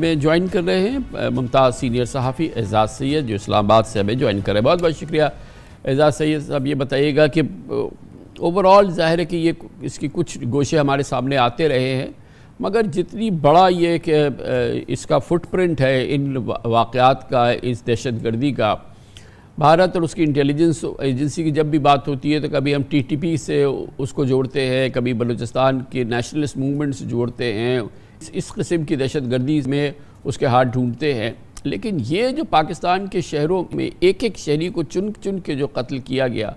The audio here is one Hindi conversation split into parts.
में ज्वाइन कर रहे हैं मुमताज़ सीनियर सहाफ़ी एजाज़ सैद जो इस्लामाबाद से हमें ज्वाइन कर रहे हैं बहुत बहुत शुक्रिया एजाज़ सैद साहब ये बताइएगा कि ओवरऑल ज़ाहिर है कि ये इसकी कुछ गोशे हमारे सामने आते रहे हैं मगर जितनी बड़ा ये कि इसका फुटप्रिंट है इन वाक़ात का इस दहशत गर्दी का भारत और उसकी इंटेलिजेंस एजेंसी की जब भी बात होती है तो कभी हम टी पी से उसको जोड़ते हैं कभी बलूचिस्तान के नेशनलिस्ट मूवमेंट से जोड़ते हैं इस किस्म की दहशत गर्दी में उसके हाथ ढूंढते हैं लेकिन ये जो पाकिस्तान के शहरों में एक एक शहरी को चुन चुन के जो कत्ल किया गया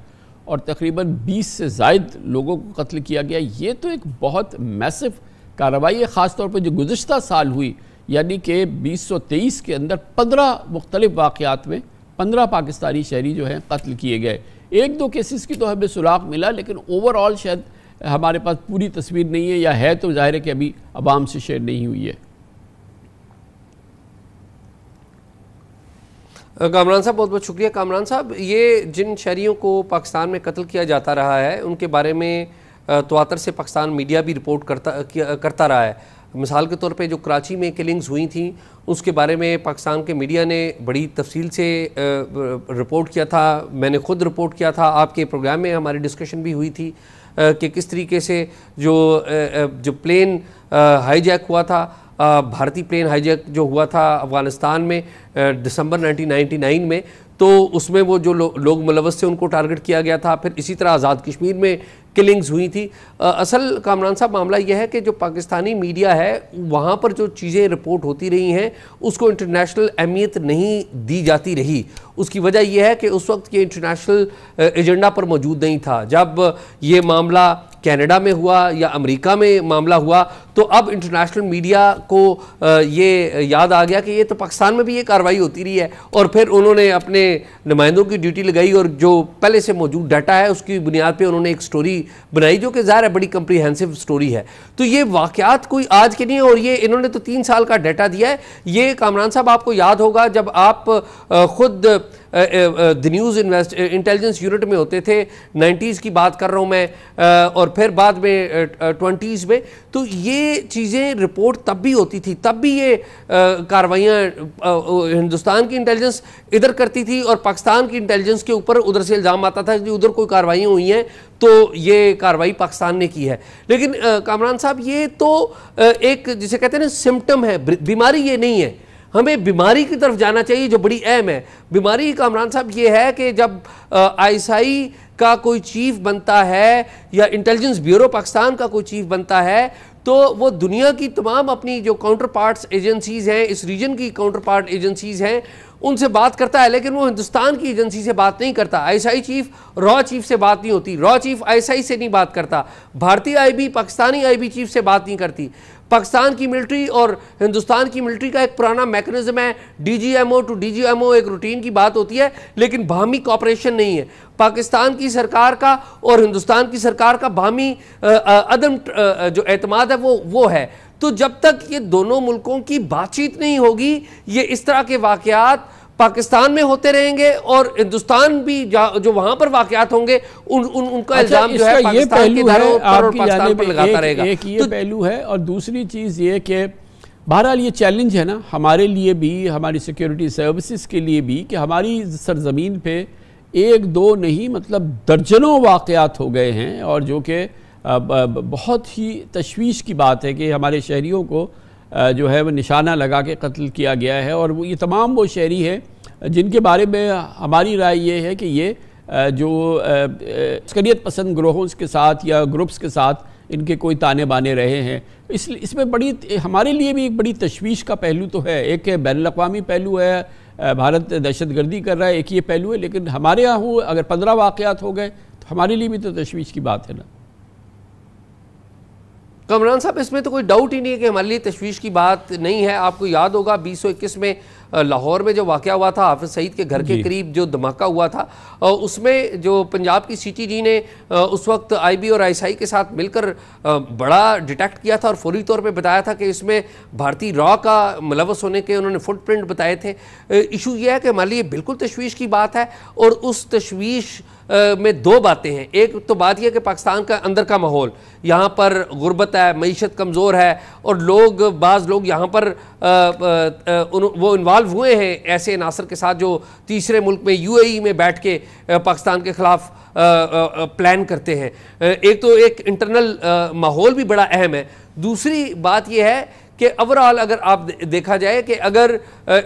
और तकरीबन 20 से जायद लोगों को कत्ल किया गया ये तो एक बहुत मैसिव कार्रवाई है ख़ासतौर पर जो गुज्त साल हुई यानी कि तेईस के अंदर पंद्रह मुख्तलिफ वाक़ात में पंद्रह पाकिस्तानी शहरी जो हैं कत्ल किए गए एक दो केसेस की तो हमें सुराग मिला लेकिन ओवरऑल शायद हमारे पास पूरी तस्वीर नहीं है या है तो ज़ाहिर है कि अभी आवाम से शेयर नहीं हुई है कामरान साहब बहुत बहुत शुक्रिया कामरान साहब ये जिन शहरीों को पाकिस्तान में कत्ल किया जाता रहा है उनके बारे में तवातर से पाकिस्तान मीडिया भी रिपोर्ट करता करता रहा है मिसाल के तौर पे जो कराची में किलिंग्स हुई थी उसके बारे में पाकिस्तान के मीडिया ने बड़ी तफसील से रिपोर्ट किया था मैंने ख़ुद रिपोर्ट किया था आपके प्रोग्राम में हमारी डिस्कशन भी हुई थी कि किस तरीके से जो जो प्लेन हाईजैक हुआ था भारतीय प्लेन हाईजैक जो हुआ था अफगानिस्तान में दिसंबर 1999 में तो उसमें वो जो लो, लोग मुलवस थे उनको टारगेट किया गया था फिर इसी तरह आज़ाद कश्मीर में किलिंग्स हुई थी आ, असल कामरान साहब मामला यह है कि जो पाकिस्तानी मीडिया है वहाँ पर जो चीज़ें रिपोर्ट होती रही हैं उसको इंटरनेशनल अहमियत नहीं दी जाती रही उसकी वजह यह है कि उस वक्त ये इंटरनेशनल एजेंडा पर मौजूद नहीं था जब ये मामला कनाडा में हुआ या अमेरिका में मामला हुआ तो अब इंटरनेशनल मीडिया को ये याद आ गया कि ये तो पाकिस्तान में भी ये कार्रवाई होती रही है और फिर उन्होंने अपने नुमाइंदों की ड्यूटी लगाई और जो पहले से मौजूद डाटा है उसकी बुनियाद पर उन्होंने एक स्टोरी बनाई जो कि ज़ाहिर है बड़ी कंप्रीहेंसिव स्टोरी है तो ये वाक़ात कोई आज के नहीं और ये इन्होंने तो तीन साल का डाटा दिया है ये कामरान साहब आपको याद होगा जब आप ख़ुद the news invest intelligence unit में होते थे नाइन्टीज़ की बात कर रहा हूँ मैं और फिर बाद में ट्वेंटीज़ में तो ये चीज़ें रिपोर्ट तब भी होती थी तब भी ये कार्रवाइयाँ हिंदुस्तान की इंटेलिजेंस इधर करती थी और पाकिस्तान की इंटेलिजेंस के ऊपर उधर से इल्ज़ाम आता था कि उधर कोई कार्रवाइयाँ हुई हैं तो ये कार्रवाई पाकिस्तान ने की है लेकिन कामरान साहब ये तो एक जिसे कहते हैं ना सिम्टम है बीमारी ये नहीं है हमें बीमारी की तरफ जाना चाहिए जो बड़ी अहम है बीमारी कामरान साहब ये है कि जब आईएसआई का कोई चीफ बनता है या इंटेलिजेंस ब्यूरो पाकिस्तान का कोई चीफ बनता है तो वो दुनिया की तमाम अपनी जो काउंटर पार्ट्स एजेंसीज़ हैं इस रीजन की काउंटर पार्ट एजेंसीज़ हैं उनसे बात करता है लेकिन वो हिंदुस्तान की एजेंसी से बात नहीं करता आईएसआई चीफ रॉ चीफ से बात नहीं होती रॉ चीफ आईएसआई से नहीं बात करता भारतीय आईबी पाकिस्तानी आईबी चीफ से बात नहीं करती पाकिस्तान की मिलिट्री और हिंदुस्तान की मिलिट्री का एक पुराना मैकेनिज्म है डीजीएमओ टू डीजीएमओ एक रूटीन की बात होती है लेकिन भामी कॉपरेशन नहीं है पाकिस्तान की सरकार का और हिंदुस्तान की सरकार का भामी अदम जो एतमाद है वो वो है तो जब तक ये दोनों मुल्कों की बातचीत नहीं होगी ये इस तरह के वाकयात पाकिस्तान में होते रहेंगे और हिंदुस्तान भी जो वहां पर वाकयात होंगे उन, उन उनका अच्छा, जो है ये पहलू है, और पाकिस्तान पर लगाता रहेगा एक ये तो, पहलू है और दूसरी चीज़ ये कि बहरहाल ये चैलेंज है ना हमारे लिए भी हमारी सिक्योरिटी सर्विसेज के लिए भी कि हमारी सरजमीन पे एक दो नहीं मतलब दर्जनों वाकयात हो गए हैं और जो कि बहुत ही तशवीश की बात है कि हमारे शहरीों को जो है वो निशाना लगा के कत्ल किया गया है और वो ये तमाम वो शहरी हैं जिनके बारे में हमारी राय ये है कि ये जो अस्करियत पसंद ग्रोहों के साथ या ग्रुप्स के साथ इनके कोई ताने बाने रहे हैं इस इसमें बड़ी हमारे लिए भी एक बड़ी तशवीश का पहलू तो है एक है बैन अवी पहलू है भारत दहशत गर्दी कर रहा है एक ये पहलू है लेकिन हमारे यहाँ हूँ अगर पंद्रह वाक़ात हो गए तो हमारे लिए भी तो तशवीश की बात है ना कमरान साहब इसमें तो कोई डाउट ही नहीं है कि हमारे लिए तशवीश की बात नहीं है आपको याद होगा बीस सौ इक्कीस में लाहौर में जो वाक़ हुआ था हाफिज सईद के घर के करीब जो धमाका हुआ था उसमें जो पंजाब की सी टी डी ने उस वक्त आई बी और आई एस आई के साथ मिलकर बड़ा डिटेक्ट किया था और फौरी तौर पर बताया था कि इसमें भारतीय रॉ का मुलवस होने के उन्होंने फुटप्रिंट बताए थे इशू यह है कि हमारे लिए बिल्कुल तशवीश की बात है और उस तशवीश में दो बातें हैं एक तो बात यह कि पाकिस्तान का अंदर का माहौल यहाँ पर गुर्बत है मीशत कमज़ोर है और लोग बाज़ लोग यहाँ पर आ, आ, उन, वो इन्वाल्व हुए हैं ऐसे अनासर के साथ जो तीसरे मुल्क में यू ए e में बैठ के पाकिस्तान के ख़िलाफ़ प्लान करते हैं एक तो एक इंटरनल माहौल भी बड़ा अहम है दूसरी बात यह है कि ओवरऑल अगर आप देखा जाए कि अगर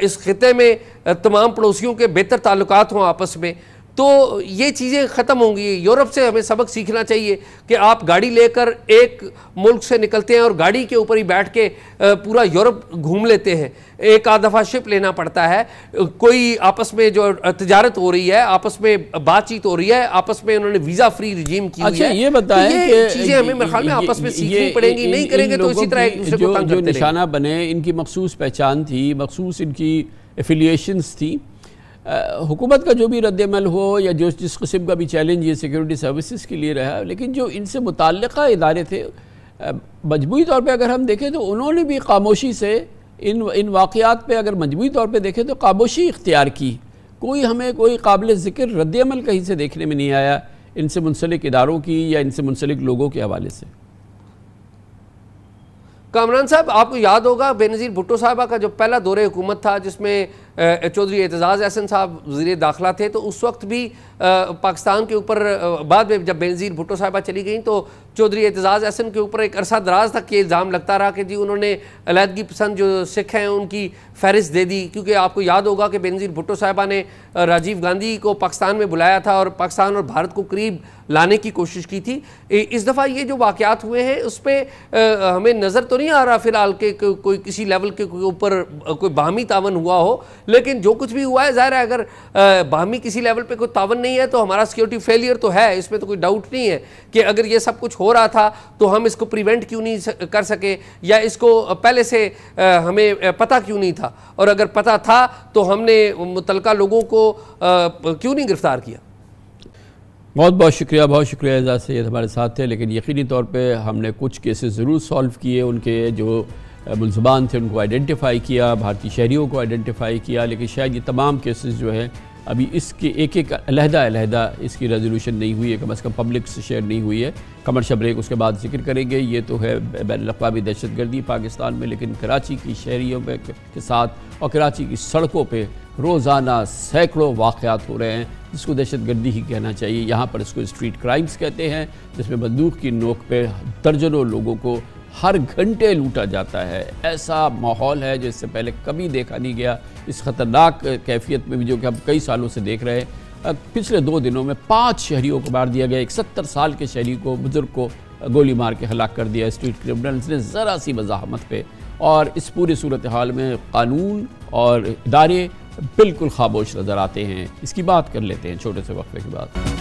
इस खत्े में तमाम पड़ोसियों के बेहतर ताल्लुक हों आपस में तो ये चीज़ें ख़त्म होंगी यूरोप से हमें सबक सीखना चाहिए कि आप गाड़ी लेकर एक मुल्क से निकलते हैं और गाड़ी के ऊपर ही बैठ के पूरा यूरोप घूम लेते हैं एक आध दफ़ा शिप लेना पड़ता है कोई आपस में जो तजारत हो रही है आपस में बातचीत हो रही है आपस में उन्होंने वीज़ा फ्री रिजीम की अच्छा, ये बताएं तो ये चीज़ें हमें मेरे ख्याल में आपस में सीखनी पड़ेंगी नहीं करेंगे तो इसी तरह निशाना बने इनकी मखसूस पहचान थी मखसूस इनकी एफिलियशंस थी हुकूमत का जो भी रद्दमल हो या जो जिस किस्म का भी चैलेंज ये सिक्योरिटी सर्विसेज के लिए रहा लेकिन जो इनसे मुतल इदारे थे मजमू तौर पर अगर हम देखें तो उन्होंने भी खामोशी से इन इन वाक़ात पर अगर मजमू तौर पर देखें तो खामोशी इख्तियार की कोई हमें कोई काबिल ज़िक्र रद्दमल कहीं से देखने में नहीं आया इनसे मुनसलिक इदारों की या इनसे मुनसलिक लोगों के हवाले से कामरान साहब आपको याद होगा बेनज़ीर भुट्टो साहबा का जो पहला दौरे हुकूमत था जिसमें चौधरी एतजाज़ अहसन साहब वजीर दाखिला थे तो उस वक्त भी पाकिस्तान के ऊपर बाद में जब बेनज़ीर भुटो साहिबा चली गई तो चौधरी एतजाज़ एहसन के ऊपर एक अरसा दराज तक ये इल्ज़ाम लगता रहा कि जी उन्होंने अलीहदगी पसंद जो सिख हैं उनकी फहरिस्त दे दी क्योंकि आपको याद होगा कि बेनज़ीर भुटो साहिबा ने राजीव गांधी को पाकिस्तान में बुलाया था और पाकिस्तान और भारत को करीब लाने की कोशिश की थी इस दफ़ा ये जो वाक़ात हुए हैं उस पर हमें नज़र तो नहीं आ रहा फ़िलहाल के कोई किसी लेवल के ऊपर कोई बाहमी तावन हुआ हो लेकिन जो कुछ भी हुआ है ज़ाहिर है अगर बाहमी किसी लेवल पे कोई तावन नहीं है तो हमारा सिक्योरिटी फेलियर तो है इसमें तो कोई डाउट नहीं है कि अगर ये सब कुछ हो रहा था तो हम इसको प्रिवेंट क्यों नहीं कर सके या इसको पहले से हमें पता क्यों नहीं था और अगर पता था तो हमने मुतलका लोगों को क्यों नहीं गिरफ्तार किया बहुत बहुत शुक्रिया बहुत शुक्रिया एजाज सैद हमारे साथ थे लेकिन यकीनी तौर पे हमने कुछ केसेस ज़रूर सॉल्व किए उनके जो मुलजमान थे उनको आइडेंटिफाई किया भारतीय शहरीों को आइडेंटिफाई किया लेकिन शायद ये तमाम केसेस जो है अभी इसके एक एक अलहदा इसकी रेजोल्यूशन नहीं हुई है कम अज़ कम पब्लिक से शेयर नहीं हुई है कमर्शल ब्रेक उसके बाद जिक्र करेंगे ये तो है बैन अवी दहशत गर्दी पाकिस्तान में लेकिन कराची की शहरीों में के साथ और कराची की सड़कों पर रोज़ाना सैकड़ों वाक़ात हो रहे हैं जिसको दहशत गर्दी ही कहना चाहिए यहाँ पर इसको स्ट्रीट क्राइम्स कहते हैं जिसमें बंदूक की नोक पर दर्जनों लोगों को हर घंटे लूटा जाता है ऐसा माहौल है जो इससे पहले कभी देखा नहीं गया इस ख़तरनाक कैफियत में भी जो कि हम कई सालों से देख रहे हैं पिछले दो दिनों में पाँच शहरीों को मार दिया गया एक सत्तर साल के शहरी को बुज़ुर्ग को गोली मार के हलाक कर दिया स्ट्रीट क्रिमिनल्स ने ज़रा सी मज़ात पे और इस पूरी सूरत हाल में कानून और इदारे बिल्कुल खामोश नज़र आते हैं इसकी बात कर लेते हैं छोटे से वक्फे के बाद